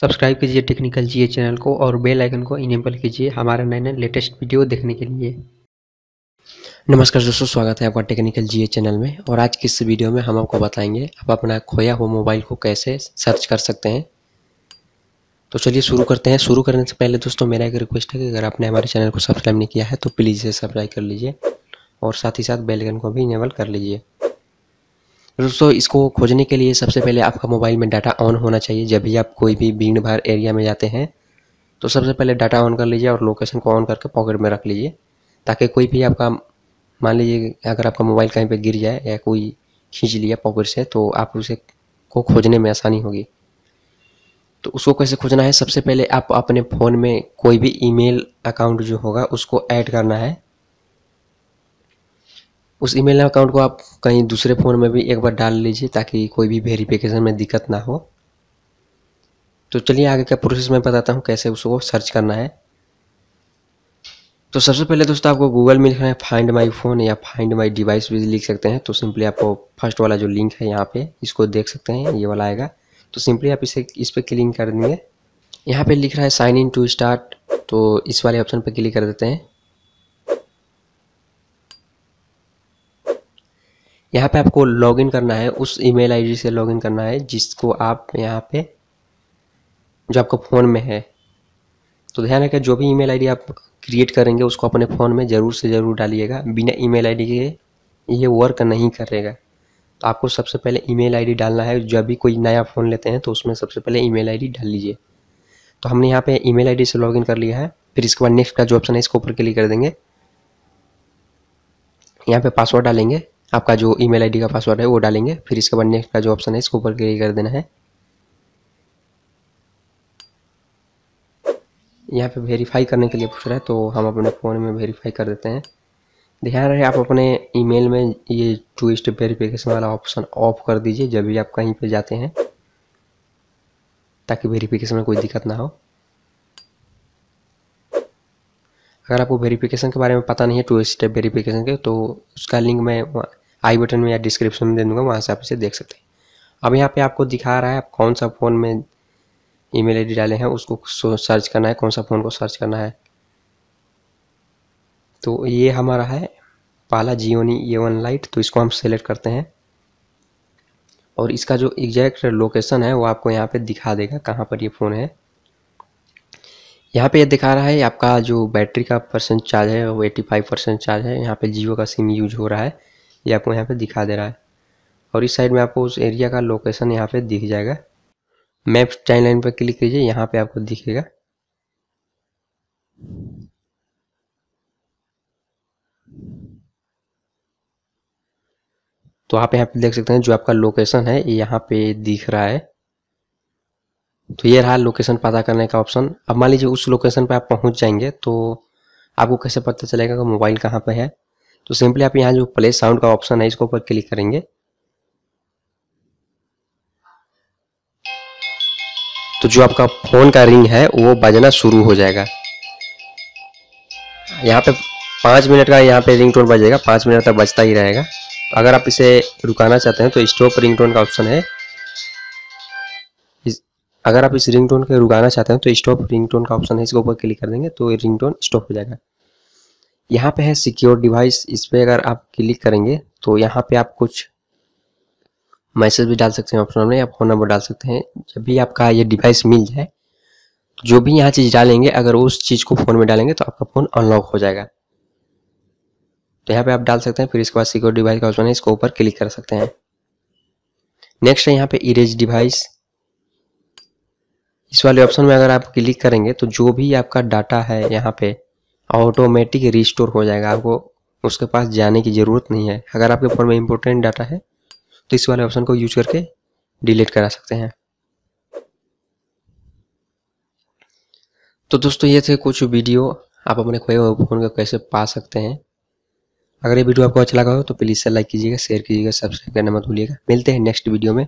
subscribe कीजिए technical जी channel को और बेल आइकन को इनेबल कीजिए हमारे नए नए लेटेस्ट वीडियो देखने के लिए नमस्कार दोस्तों स्वागत है आपका टेक्निकल जी चैनल में और आज की इस वीडियो में हम आपको बताएंगे आप अपना खोया हुआ मोबाइल को कैसे सर्च कर सकते हैं तो चलिए शुरू करते हैं शुरू करने से पहले दोस्तों मेरा एक रिक्वेस्ट है कि अगर आपने हमारे चैनल को सब्सक्राइब नहीं किया है तो प्लीज़ इसे सब्सक्राइब कर लीजिए और साथ ही साथ बेलगन को भी इनेबल कर लीजिए दोस्तों इसको खोजने के लिए सबसे पहले आपका मोबाइल में डाटा ऑन होना चाहिए जब भी आप कोई भी भीड़ भाड़ एरिया में जाते हैं तो सबसे पहले डाटा ऑन कर लीजिए और लोकेशन को ऑन करके पॉकेट में रख लीजिए ताकि कोई भी आपका मान लीजिए अगर आपका मोबाइल कहीं पर गिर जाए या कोई खींच लिया पॉकेट से तो आप उसे को खोजने में आसानी होगी तो उसको कैसे खोजना है सबसे पहले आप अपने फ़ोन में कोई भी ईमेल अकाउंट जो होगा उसको ऐड करना है उस ईमेल अकाउंट को आप कहीं दूसरे फ़ोन में भी एक बार डाल लीजिए ताकि कोई भी वेरीफिकेशन में दिक्कत ना हो तो चलिए आगे का प्रोसेस मैं बताता हूँ कैसे उसको सर्च करना है तो सबसे पहले दोस्तों आपको गूगल में लिखना है फाइंड माई फ़ोन या फाइंड माई डिवाइस भी लिख सकते हैं तो सिंपली आपको फर्स्ट वाला जो लिंक है यहाँ पे इसको देख सकते हैं ये वाला आएगा तो सिंपली आप इसे इस पर क्लिक कर देंगे यहाँ पे लिख रहा है साइन इन टू स्टार्ट तो इस वाले ऑप्शन पर क्लिक कर देते हैं यहाँ पे आपको लॉगिन करना है उस ईमेल आईडी से लॉगिन करना है जिसको आप यहाँ पे जो आपका फ़ोन में है तो ध्यान रखें जो भी ईमेल आईडी आप क्रिएट करेंगे उसको अपने फ़ोन में ज़रूर से ज़रूर डालिएगा बिना ईमेल आईडी के ये वर्क नहीं करेगा तो आपको सबसे पहले ईमेल आईडी डालना है जब भी कोई नया फ़ोन लेते हैं तो उसमें सबसे पहले ईमेल आईडी डाल लीजिए तो हमने यहाँ पे ईमेल आईडी से लॉगिन कर लिया है फिर इसके बाद नेक्स्ट का जो ऑप्शन है इसके ऊपर क्लिक कर देंगे यहाँ पे पासवर्ड डालेंगे आपका जो ईमेल आईडी का पासवर्ड है वो डालेंगे फिर इसके बाद नेक्स्ट का जो ऑप्शन है इसको ऊपर क्लिक कर देना है यहाँ पे वेरीफाई करने के लिए पूछ रहा है तो हम अपने फ़ोन में वेरीफाई कर देते हैं ध्यान रहे आप अपने ईमेल में ये टू स्टेप वेरीफिकेशन वाला ऑप्शन ऑफ कर दीजिए जब भी आप कहीं पर जाते हैं ताकि वेरीफिकेशन में कोई दिक्कत ना हो अगर आपको वेरीफिकेशन के बारे में पता नहीं है टू स्टेप वेरीफिकेशन के तो उसका लिंक मैं आई बटन में या डिस्क्रिप्शन में दे दूंगा वहाँ से आप इसे देख सकते हैं अब यहाँ पे आपको दिखा रहा है आप कौन सा फ़ोन में ईमेल आईडी डाले हैं उसको सर्च करना है कौन सा फ़ोन को सर्च करना है तो ये हमारा है जियो जियोनी ए वन लाइट तो इसको हम सेलेक्ट करते हैं और इसका जो एग्जैक्ट लोकेशन है वो आपको यहाँ पे दिखा देगा कहाँ पर ये फ़ोन है यहाँ पे ये यह दिखा रहा है आपका जो बैटरी का परसेंट चार्ज है वो एट्टी फाइव परसेंट चार्ज है यहाँ पे जियो का सिम यूज हो रहा है ये आपको यहाँ पे दिखा दे रहा है और इस साइड में आपको उस एरिया का लोकेशन यहाँ पे दिख जाएगा मैप टाइम लाइन पर क्लिक कीजिए यहाँ पे आपको दिखेगा तो आप यहाँ पे देख सकते हैं जो आपका लोकेशन है यहाँ पे दिख रहा है तो ये रहा लोकेशन पता करने का ऑप्शन अब मान लीजिए उस लोकेशन पर आप पहुँच जाएंगे तो आपको कैसे पता चलेगा कि मोबाइल कहाँ पे है तो सिंपली आप यहाँ जो प्ले साउंड का ऑप्शन है इसको ऊपर क्लिक करेंगे तो जो आपका फ़ोन का रिंग है वो बजना शुरू हो जाएगा यहाँ पे पाँच मिनट का यहाँ पे रिंग टोन बजेगा पाँच मिनट तक बजता ही रहेगा तो अगर आप इसे रुकाना चाहते हैं तो स्टॉप रिंग टोन का ऑप्शन है इस, अगर आप इस रिंग टोन को रुकाना चाहते हैं तो स्टॉप रिंग टोन का ऑप्शन है इसके ऊपर क्लिक कर देंगे तो रिंग टोन स्टॉप हो जाएगा यहाँ पे है सिक्योर डिवाइस इस पर अगर आप क्लिक करेंगे तो यहाँ पे आप कुछ मैसेज भी डाल सकते हैं ऑप्शन में या फोन नंबर डाल सकते हैं जब भी आपका ये डिवाइस मिल जाए जो भी यहाँ चीज़ डालेंगे अगर उस चीज़ को फ़ोन में डालेंगे तो आपका फ़ोन अनलॉक हो जाएगा तो यहाँ पे आप डाल सकते हैं फिर इसके बाद सिक्योर डिवाइस का ऑप्शन है इसको ऊपर क्लिक कर सकते हैं नेक्स्ट है यहाँ पे इरेज डिवाइस इस वाले ऑप्शन में अगर आप क्लिक करेंगे तो जो भी आपका डाटा है यहाँ पे ऑटोमेटिक रिस्टोर हो जाएगा आपको उसके पास जाने की ज़रूरत नहीं है अगर आपके फ़ोन में इंपॉर्टेंट डाटा है तो इस वाले ऑप्शन को यूज करके डिलीट करा सकते हैं तो दोस्तों ये थे कुछ वीडियो आप अपने खोए हुए फ़ोन को कैसे पा सकते हैं अगर ये वीडियो आपको अच्छा लगा हो तो प्लीज़ से लाइक कीजिएगा शेयर कीजिएगा सब्सक्राइब करना मत भूलिएगा मिलते हैं नेक्स्ट वीडियो में